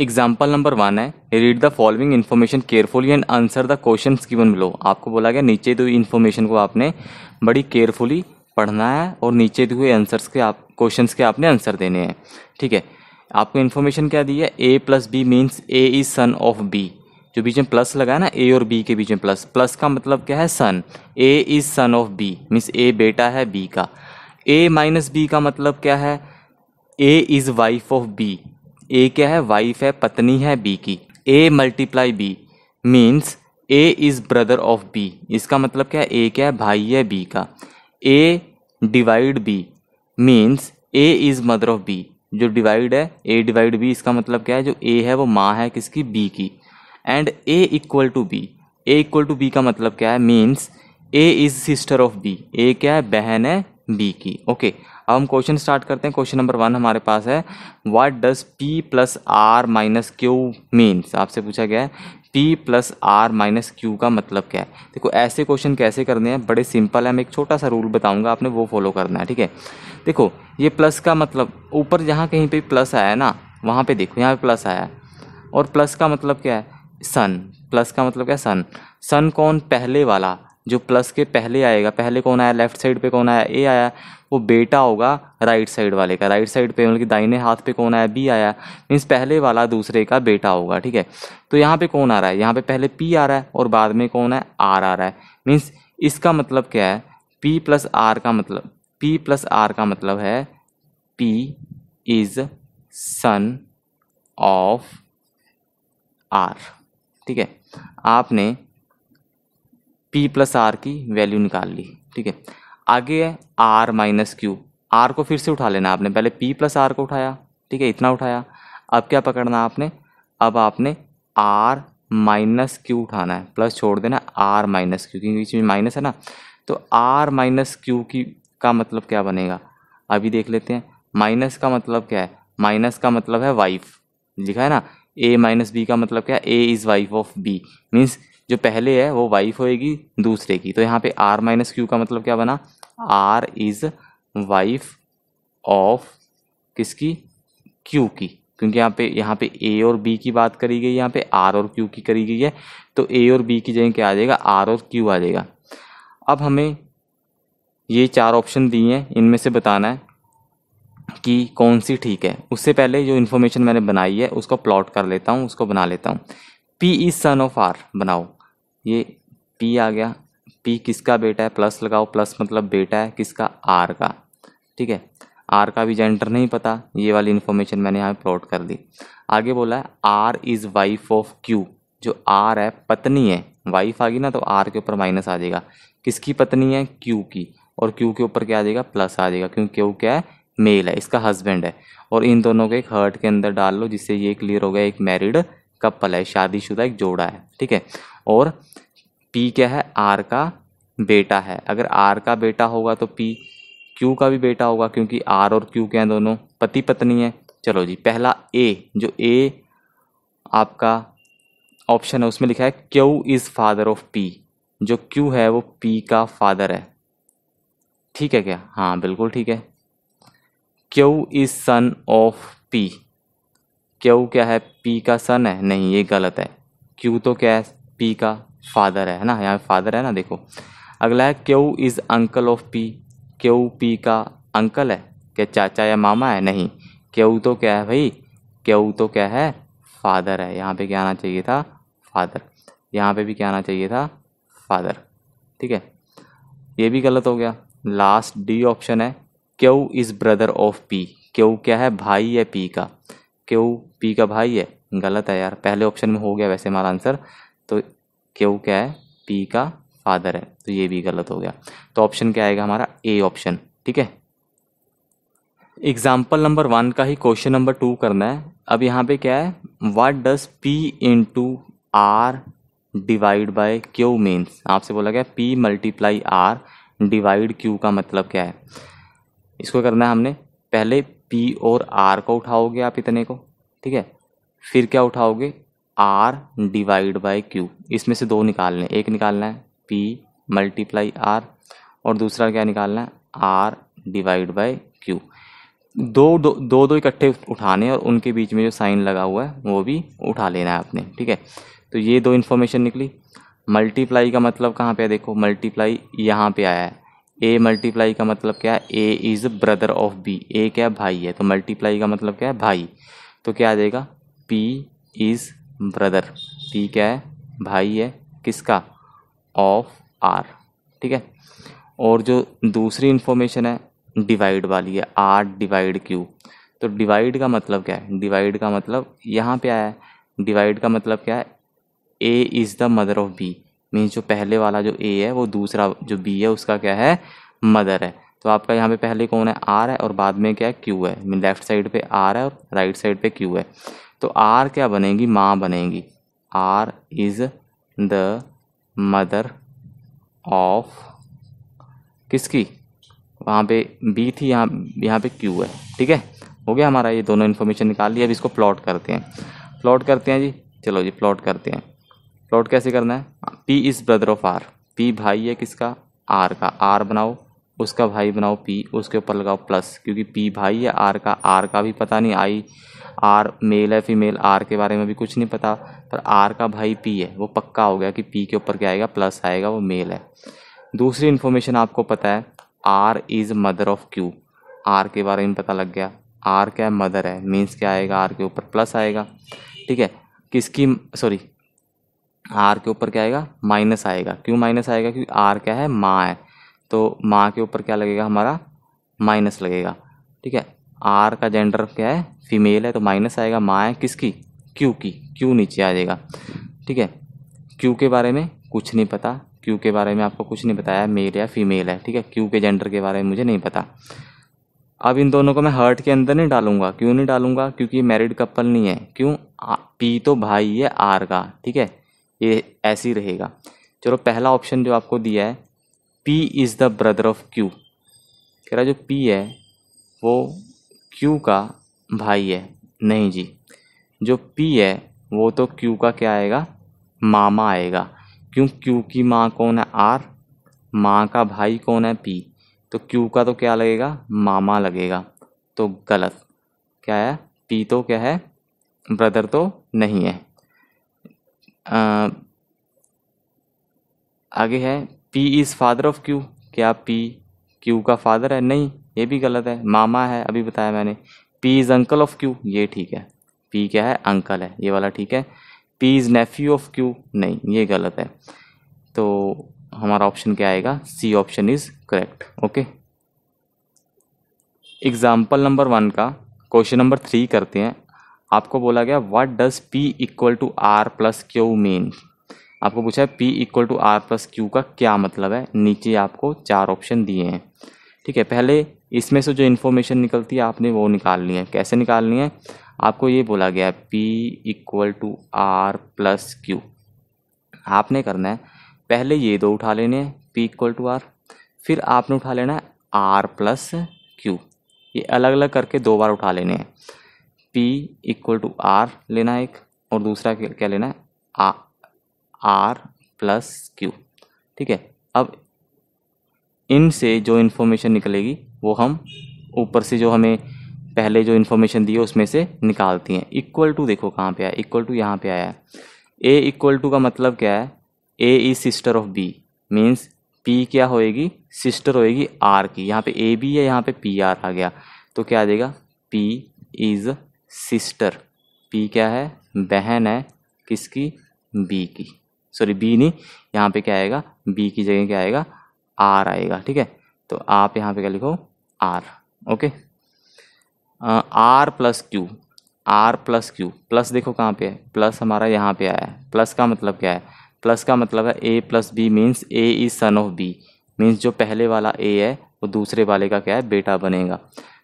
Example number one है read the following information carefully and answer the question given below आपको बोला गया नीचे दी इन्फॉर्मेशन को आपने बड़ी केयरफुली पढ़ना है और नीचे दिए हुए आंसर्स के आप क्वेश्चन के आपने आंसर देने हैं ठीक है आपको इन्फॉर्मेशन क्या दी है A plus B means A is son of B जो बीच में प्लस लगा है ना ए और बी के बीच में प्लस प्लस का मतलब क्या है son A is son of B means A बेटा है बी का ए माइनस बी का मतलब क्या है A is wife of B A क्या है वाइफ है पत्नी है बी की A multiply B means A is brother of B इसका मतलब क्या है ए क्या है भाई है बी का A divide B means A is mother of B जो डिवाइड है ए डिवाइड बी इसका मतलब क्या है जो ए है वो माँ है किसकी बी की and A equal to B A equal to B का मतलब क्या है means A is sister of B A क्या है बहन है बी की ओके okay. अब हम क्वेश्चन स्टार्ट करते हैं क्वेश्चन नंबर वन हमारे पास है what does P plus R minus Q means आपसे पूछा गया है P plus R minus Q का मतलब क्या है देखो ऐसे क्वेश्चन कैसे करने हैं बड़े सिंपल है मैं एक छोटा सा रूल बताऊंगा आपने वो फॉलो करना है ठीक है देखो ये प्लस का मतलब ऊपर जहाँ कहीं पर प्लस आया है ना वहाँ पर देखो यहाँ पे प्लस आया है और प्लस का मतलब क्या है सन प्लस का मतलब क्या सन सन कौन पहले वाला जो प्लस के पहले आएगा पहले कौन आया लेफ्ट साइड पे कौन आया ए आया वो बेटा होगा राइट साइड वाले का राइट साइड पे मतलब दाहिने हाथ पे कौन आया बी आया मीन्स पहले वाला दूसरे का बेटा होगा ठीक है तो यहाँ पे कौन आ रहा है यहाँ पे पहले पी आ रहा है और बाद में कौन है आर आ रहा है मीन्स इसका मतलब क्या है पी प्लस आर का मतलब पी प्लस आर का मतलब है P is son of R ठीक है आपने पी प्लस आर की वैल्यू निकाल ली ठीक है आगे है आर माइनस क्यू आर को फिर से उठा लेना आपने पहले पी प्लस आर को उठाया ठीक है इतना उठाया अब क्या पकड़ना आपने अब आपने आर माइनस क्यू उठाना है प्लस छोड़ देना आर माइनस क्यू क्योंकि इसमें माइनस है ना तो आर माइनस क्यू की का मतलब क्या बनेगा अभी देख लेते हैं माइनस का मतलब क्या है माइनस का मतलब है वाइफ लिखा है ना ए माइनस बी का मतलब क्या है A is wife of B means जो पहले है वो वाइफ होएगी दूसरे की तो यहाँ पे आर माइनस क्यू का मतलब क्या बना आर इज़ वाइफ ऑफ किसकी क्यू की क्योंकि यहाँ पे यहाँ पे ए और बी की बात करी गई यहाँ पे आर और क्यू की करी गई है तो ए और बी की जगह क्या आ जाएगा आर और क्यू आ जाएगा अब हमें ये चार ऑप्शन दिए हैं इनमें से बताना है कि कौन सी ठीक है उससे पहले जो इन्फॉर्मेशन मैंने बनाई है उसको प्लॉट कर लेता हूँ उसको बना लेता हूँ P is son of R बनाओ ये पी आ गया पी किसका बेटा है प्लस लगाओ प्लस मतलब बेटा है किसका आर का ठीक है आर का भी जेंडर नहीं पता ये वाली इन्फॉर्मेशन मैंने यहाँ प्लॉट कर दी आगे बोला है R is wife of Q जो आर है पत्नी है वाइफ आ गई ना तो आर के ऊपर माइनस आ जाएगा किसकी पत्नी है क्यू की और क्यू के ऊपर क्या आ जाएगा प्लस आ जाएगा क्योंकि क्यू क्या है मेल है इसका हस्बैंड है और इन दोनों को एक हर्ट के अंदर डाल लो जिससे ये क्लियर हो गया एक मैरिड कपल है शादीशुदा एक जोड़ा है ठीक है और पी क्या है आर का बेटा है अगर आर का बेटा होगा तो पी क्यू का भी बेटा होगा क्योंकि आर और क्यू क्या हैं दोनों पति पत्नी है चलो जी पहला ए जो ए आपका ऑप्शन है उसमें लिखा है Q is father of P जो क्यू है वो पी का फादर है ठीक है क्या हाँ बिल्कुल ठीक है Q is son of P Q क्या है पी का सन है नहीं ये गलत है क्यू तो क्या है पी का फादर है ना यहाँ फादर है ना देखो अगला है Q is uncle of P Q P का अंकल है क्या चाचा या मामा है नहीं क्यू तो क्या है भाई क्यू तो क्या है फादर है यहाँ पे क्या आना चाहिए था फादर यहाँ पे भी क्या आना चाहिए था फादर ठीक है ये भी गलत हो गया लास्ट डी ऑप्शन है Q is brother of P Q क्या है भाई है पी का क्यू पी का भाई है गलत है यार पहले ऑप्शन में हो गया वैसे हमारा आंसर तो क्यू क्या है पी का फादर है तो ये भी गलत हो गया तो ऑप्शन क्या आएगा हमारा ए ऑप्शन ठीक है एग्जाम्पल नंबर वन का ही क्वेश्चन नंबर टू करना है अब यहाँ पे क्या है what does P into R divide by Q means आपसे बोला गया P multiply R divide Q का मतलब क्या है इसको करना है हमने पहले पी और आर को उठाओगे आप इतने को ठीक है फिर क्या उठाओगे आर डिवाइड बाय क्यू इसमें से दो निकालने एक निकालना है पी मल्टीप्लाई आर और दूसरा क्या निकालना है आर डिवाइड बाय क्यू दो दो दो दो इकट्ठे उठाने और उनके बीच में जो साइन लगा हुआ है वो भी उठा लेना है आपने ठीक है तो ये दो इन्फॉर्मेशन निकली मल्टीप्लाई का मतलब कहाँ पे है देखो मल्टीप्लाई यहाँ पे आया है ए मल्टीप्लाई का मतलब क्या है A is brother of B A क्या भाई है तो मल्टीप्लाई का मतलब क्या है भाई तो क्या आ जाएगा पी इज़ ब्रदर पी क्या है भाई है किसका ऑफ आर ठीक है और जो दूसरी इन्फॉर्मेशन है डिवाइड वाली है आर डिवाइड क्यू तो डिवाइड का मतलब क्या है डिवाइड का मतलब यहाँ पे आया है डिवाइड का मतलब क्या है A is the mother of B means जो पहले वाला जो ए है वो दूसरा जो बी है उसका क्या है मदर है तो आपका यहाँ पे पहले कौन है आर है और बाद में क्या है क्यू है मीन लेफ्ट साइड पे आर है और राइट साइड पे क्यू है तो आर क्या बनेगी माँ बनेगी R is the mother of किसकी वहाँ पे बी थी यहाँ यहाँ पे क्यू है ठीक है हो गया हमारा ये दोनों इन्फॉर्मेशन निकाल लिया अब इसको प्लॉट करते हैं प्लॉट करते हैं जी चलो जी प्लॉट करते हैं प्लॉट कैसे करना है P is brother of R P भाई है किसका आर का आर बनाओ उसका भाई बनाओ पी उसके ऊपर लगाओ प्लस क्योंकि पी भाई है आर का आर का भी पता नहीं आई आर मेल है फीमेल आर के बारे में भी कुछ नहीं पता पर आर का भाई पी है वो पक्का हो गया कि पी के ऊपर क्या आएगा प्लस आएगा वो मेल है दूसरी इन्फॉर्मेशन आपको पता है R is mother of Q R के बारे में पता लग गया आर क्या है मदर है मीन्स क्या आएगा आर के ऊपर प्लस आएगा ठीक है किसकी सॉरी आर के ऊपर क्या आएगा माइनस आएगा क्यों माइनस आएगा क्योंकि आर क्या है माँ है तो माँ के ऊपर क्या लगेगा हमारा माइनस लगेगा ठीक है आर का जेंडर क्या है फीमेल है तो माइनस आएगा माँ है किसकी क्यू की क्यू नीचे आ जाएगा ठीक है क्यू के बारे में कुछ नहीं पता क्यू के बारे में आपको कुछ नहीं बताया मेल या फीमेल है ठीक है क्यू के जेंडर के बारे में मुझे नहीं पता अब इन दोनों को मैं हर्ट के अंदर नहीं डालूंगा क्यों नहीं डालूंगा क्योंकि ये मैरिड कपल नहीं है क्यों पी तो भाई है आर का ठीक है ये ऐसे ही रहेगा चलो पहला ऑप्शन जो आपको दिया है P is the brother of Q कह रहा जो P है वो Q का भाई है नहीं जी जो P है वो तो Q का क्या आएगा मामा आएगा क्यों Q की माँ कौन है R माँ का भाई कौन है P तो Q का तो क्या लगेगा मामा लगेगा तो गलत क्या है P तो क्या है ब्रदर तो नहीं है आ, आगे है P is father of Q क्या पी क्यू का फादर है नहीं ये भी गलत है मामा है अभी बताया मैंने P is uncle of Q ये ठीक है पी क्या है अंकल है ये वाला ठीक है P is nephew of Q नहीं ये गलत है तो हमारा ऑप्शन क्या आएगा C option is correct okay example number one का क्वेश्चन नंबर थ्री करते हैं आपको बोला गया what does P equal to R plus Q mean आपको पूछा है P equal to R plus Q का क्या मतलब है नीचे आपको चार ऑप्शन दिए हैं ठीक है पहले इसमें से जो इन्फॉर्मेशन निकलती है आपने वो निकालनी है कैसे निकालनी है आपको ये बोला गया है P equal to R plus Q आपने करना है पहले ये दो उठा लेने हैं पी इक्वल टू आर फिर आपने उठा लेना है आर प्लस क्यू ये अलग अलग करके दो बार उठा लेने हैं पी इक्वल टू आर लेना है एक और दूसरा क्या लेना है आ आर प्लस क्यू ठीक है अब इनसे जो इन्फॉर्मेशन निकलेगी वो हम ऊपर से जो हमें पहले जो इन्फॉर्मेशन दी है उसमें से निकालती हैं इक्वल टू देखो कहाँ पे आया इक्वल टू यहाँ पे आया है ए इक्वल टू का मतलब क्या है A is sister of B means P क्या होएगी सिस्टर होएगी आर की यहाँ पे ए बी है यहाँ पे पी आर आ गया तो क्या आ जाएगा पी इज़ सिस्टर पी क्या है बहन है किसकी बी की सॉरी बी नहीं यहाँ पे क्या आएगा बी की जगह क्या आएगा आर आएगा ठीक है तो आप यहाँ पे क्या लिखो R okay R plus Q R plus Q plus देखो कहाँ पे है प्लस हमारा यहाँ पे आया है प्लस का मतलब क्या है प्लस का मतलब है A plus B means A is son of B means जो पहले वाला ए है वो दूसरे वाले का क्या है बेटा बनेगा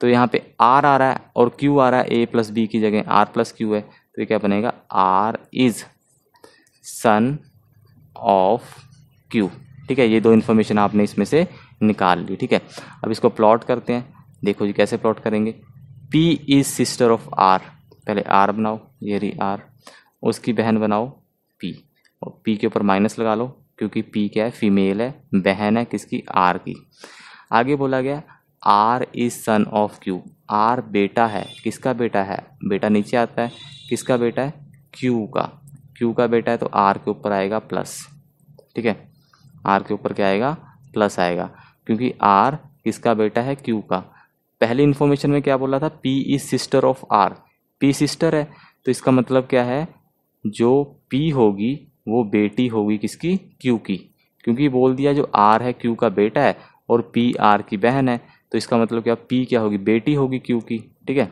तो यहाँ पे आर आ रहा है और क्यू आ रहा है ए प्लस बी की जगह आर प्लस क्यू है तो ये क्या बनेगा R is son of Q ठीक है ये दो इन्फॉर्मेशन आपने इसमें से निकाल ली ठीक है अब इसको प्लॉट करते हैं देखो जी कैसे प्लॉट करेंगे P is sister of R पहले आर बनाओ ये रही आर उसकी बहन बनाओ पी और पी के ऊपर माइनस लगा लो क्योंकि पी क्या है फीमेल है बहन है किसकी आर की आगे बोला गया R is son of Q R बेटा है किसका बेटा है बेटा नीचे आता है किसका बेटा है क्यू का क्यू का बेटा है तो आर के ऊपर आएगा प्लस ठीक है आर के ऊपर क्या आएगा प्लस आएगा क्योंकि आर किसका बेटा है क्यू का पहली इन्फॉर्मेशन में क्या बोला था P is sister of R P sister है तो इसका मतलब क्या है जो पी होगी वो बेटी होगी किसकी क्यू की क्योंकि बोल दिया जो आर है क्यू का बेटा है और पी आर की बहन है तो इसका मतलब क्या पी क्या होगी बेटी होगी क्यू की ठीक है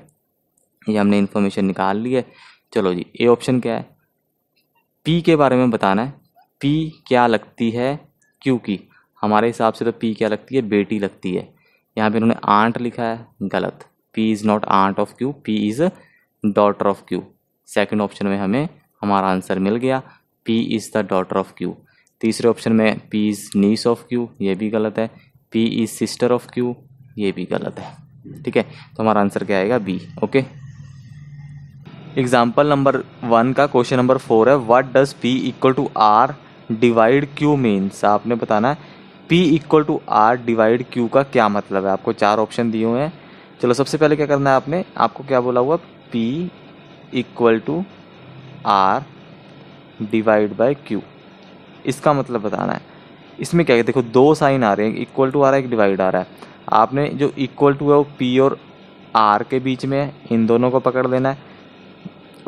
ये हमने इन्फॉर्मेशन निकाल ली है चलो जी ए ऑप्शन क्या है पी के बारे में बताना है पी क्या लगती है क्योंकि हमारे हिसाब से तो पी क्या लगती है बेटी लगती है यहाँ पे इन्होंने आंट लिखा है गलत P is not aunt of Q P is daughter of Q second option में हमें हमारा आंसर मिल गया P is the daughter of Q तीसरे ऑप्शन में P is niece of Q ये भी गलत है P is sister of Q ये भी गलत है ठीक है तो हमारा आंसर क्या आएगा B okay example number one का क्वेश्चन नंबर फोर है what does P equal to R divide Q means आपने बताना है P equal to R divide Q का क्या मतलब है आपको चार ऑप्शन दिए हुए हैं चलो सबसे पहले क्या करना है आपने आपको क्या बोला हुआ P equal to R divide by Q इसका मतलब बताना है इसमें क्या है देखो दो साइन आ रहे हैं इक्वल टू आ रहा है एक डिवाइड आ रहा है आपने जो इक्वल टू है वो पी और आर के बीच में है इन दोनों को पकड़ लेना है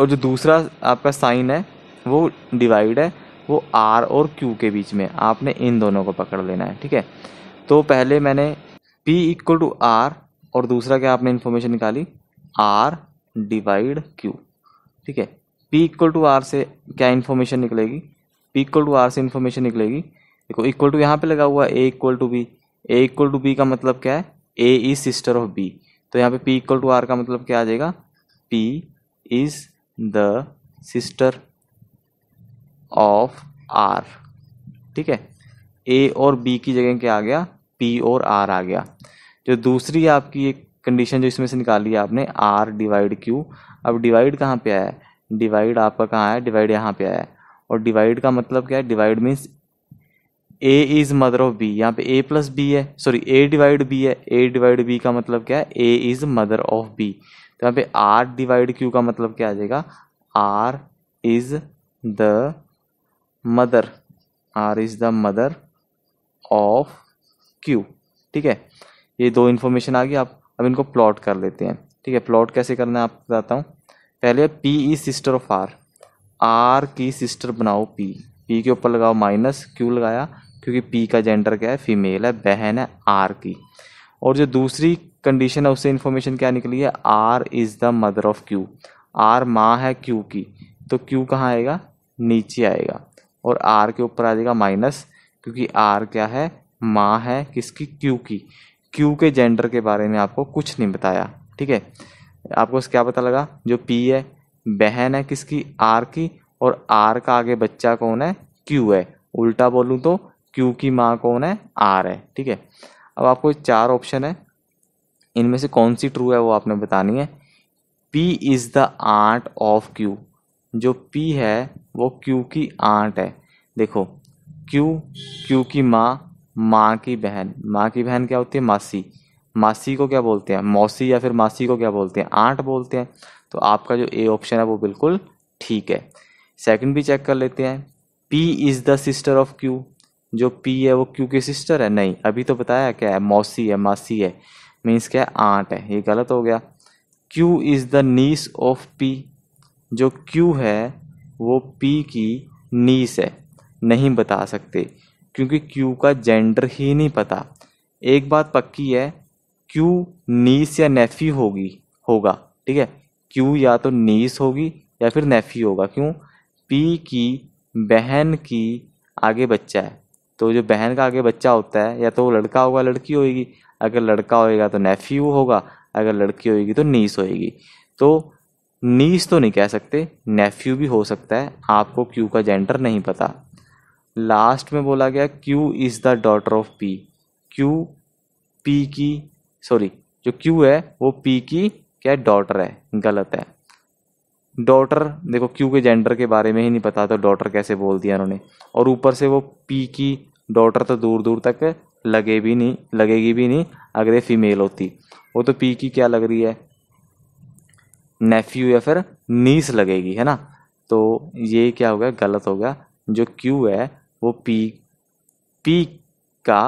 और जो दूसरा आपका साइन है वो डिवाइड है वो आर और क्यू के बीच में आपने इन दोनों को पकड़ लेना है ठीक है तो पहले मैंने पी इक्वल टू आर और दूसरा क्या आपने इन्फॉर्मेशन निकाली आर डिवाइड क्यू ठीक है पी इक्वल टू आर से क्या इन्फॉर्मेशन निकलेगी पी इक्वल टू आर से इन्फॉर्मेशन निकलेगी देखो इक्वल टू यहाँ पे लगा हुआ है A equal to B A equal to B का मतलब क्या है A is sister of B तो यहाँ पे पी इक्वल टू आर का मतलब क्या आ जाएगा P is the sister of R ठीक है ए और बी की जगह क्या आ गया पी और आर आ गया जो दूसरी आपकी एक कंडीशन जो इसमें से निकाली है आपने आर डिवाइड क्यू अब डिवाइड कहाँ पे आया है डिवाइड आपका कहाँ है डिवाइड यहाँ पे आया है और डिवाइड का मतलब क्या है divide means A is mother of B यहाँ पे ए प्लस बी है सॉरी ए डिवाइड बी है ए डिवाइड बी का मतलब क्या है A is mother of B तो यहाँ पे आर डिवाइड क्यू का मतलब क्या आ जाएगा R is the mother R is the mother of Q ठीक है ये दो इन्फॉर्मेशन आ गई आप अब इनको प्लॉट कर लेते हैं ठीक है प्लॉट कैसे करना है आपको बताता हूँ पहले P is sister of R R की सिस्टर बनाओ पी पी के ऊपर लगाओ माइनस क्यू लगाया क्योंकि पी का जेंडर क्या है फीमेल है बहन है आर की और जो दूसरी कंडीशन है उससे इन्फॉर्मेशन क्या निकली है R is the mother of Q R माँ है क्यू की तो क्यू कहाँ आएगा नीचे आएगा और आर के ऊपर आ जाएगा माइनस क्योंकि आर क्या है माँ है किसकी क्यू की क्यू के जेंडर के बारे में आपको कुछ नहीं बताया ठीक है आपको क्या पता लगा जो पी है बहन है किसकी आर की और आर का आगे बच्चा कौन है क्यू है उल्टा बोलूँ तो क्यू की माँ कौन है आर है ठीक है अब आपको चार ऑप्शन है इनमें से कौन सी ट्रू है वो आपने बतानी है P is the aunt of Q जो पी है वो क्यू की आर्ट है देखो क्यू क्यू की माँ माँ की बहन माँ की बहन क्या होती है मासी मासी को क्या बोलते हैं मौसी या फिर मासी को क्या बोलते हैं आंट बोलते हैं तो आपका जो ए ऑप्शन है वो बिल्कुल ठीक है सेकंड भी चेक कर लेते हैं P is the sister of Q जो पी है वो क्यू की सिस्टर है नहीं अभी तो बताया क्या है मौसी है मासी है मीन्स क्या है आठ है ये गलत हो गया Q is the niece of P जो Q है वो P की नीस है नहीं बता सकते क्योंकि Q का जेंडर ही नहीं पता एक बात पक्की है Q नीस या नेफी होगी होगा ठीक है Q या तो नीस होगी या फिर नेफी होगा क्यों P की बहन की आगे बच्चा है तो जो बहन का आगे बच्चा होता है या तो वो लड़का होगा लड़की होएगी अगर लड़का होएगा तो नेफ्यू होगा अगर लड़की होएगी तो नीस होएगी तो नीस तो नहीं कह सकते नेफ्यू भी हो सकता है आपको क्यू का जेंडर नहीं पता लास्ट में बोला गया Q is the daughter of P Q P की सॉरी जो क्यू है वो पी की क्या डॉटर है गलत है डॉटर देखो क्यू के जेंडर के बारे में ही नहीं पता तो डॉटर कैसे बोल दिया उन्होंने और ऊपर से वो पी की डॉटर तो दूर दूर तक लगे भी नहीं लगेगी भी नहीं अगर ये फीमेल होती वो तो पी की क्या लग रही है नेफ्यू या फिर नीस लगेगी है ना तो ये क्या हो गया गलत हो गया जो क्यू है वो पी पी का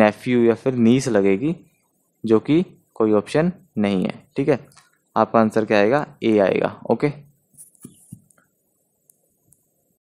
नेफ्यू या फिर नीस लगेगी जो कि कोई ऑप्शन नहीं है ठीक है आपका आंसर क्या आएगा ए आएगा ओके